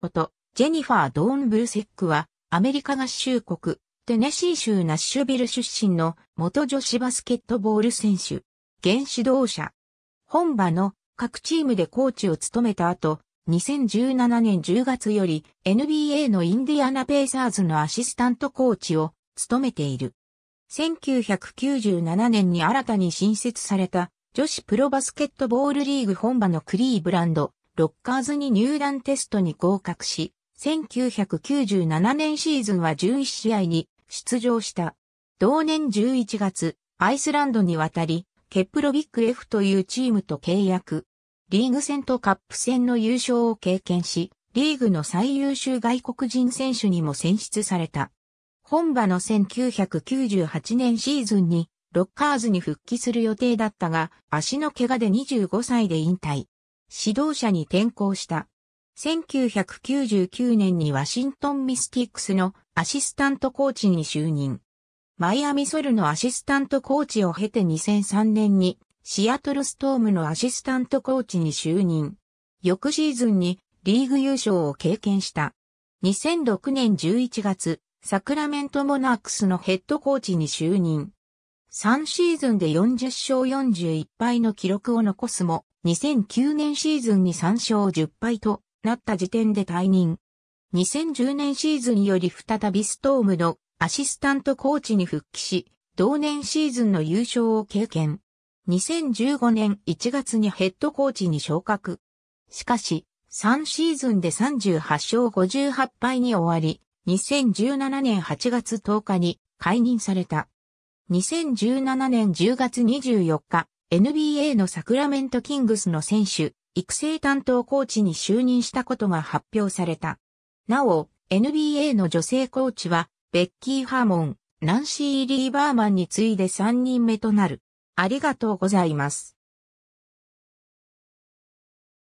こと、ジェニファー・ドーン・ブルセックは、アメリカ合衆国、テネシー州ナッシュビル出身の元女子バスケットボール選手、現指導者。本場の各チームでコーチを務めた後、2017年10月より NBA のインディアナペイサーズのアシスタントコーチを務めている。1997年に新たに新設された女子プロバスケットボールリーグ本場のクリーブランド、ロッカーズに入団テストに合格し、1997年シーズンは11試合に出場した。同年11月、アイスランドに渡り、ケプロビック F というチームと契約。リーグ戦とカップ戦の優勝を経験し、リーグの最優秀外国人選手にも選出された。本場の1998年シーズンにロッカーズに復帰する予定だったが、足の怪我で25歳で引退。指導者に転向した。1999年にワシントンミスティックスのアシスタントコーチに就任。マイアミソルのアシスタントコーチを経て2003年にシアトルストームのアシスタントコーチに就任。翌シーズンにリーグ優勝を経験した。2006年11月、サクラメントモナークスのヘッドコーチに就任。3シーズンで40勝41敗の記録を残すも、2009年シーズンに3勝10敗となった時点で退任。2010年シーズンより再びストームのアシスタントコーチに復帰し、同年シーズンの優勝を経験。2015年1月にヘッドコーチに昇格。しかし、3シーズンで38勝58敗に終わり、2017年8月10日に解任された。2017年10月24日、NBA のサクラメントキングスの選手、育成担当コーチに就任したことが発表された。なお、NBA の女性コーチは、ベッキー・ハーモン、ナンシー・リーバーマンに次いで3人目となる。ありがとうございます。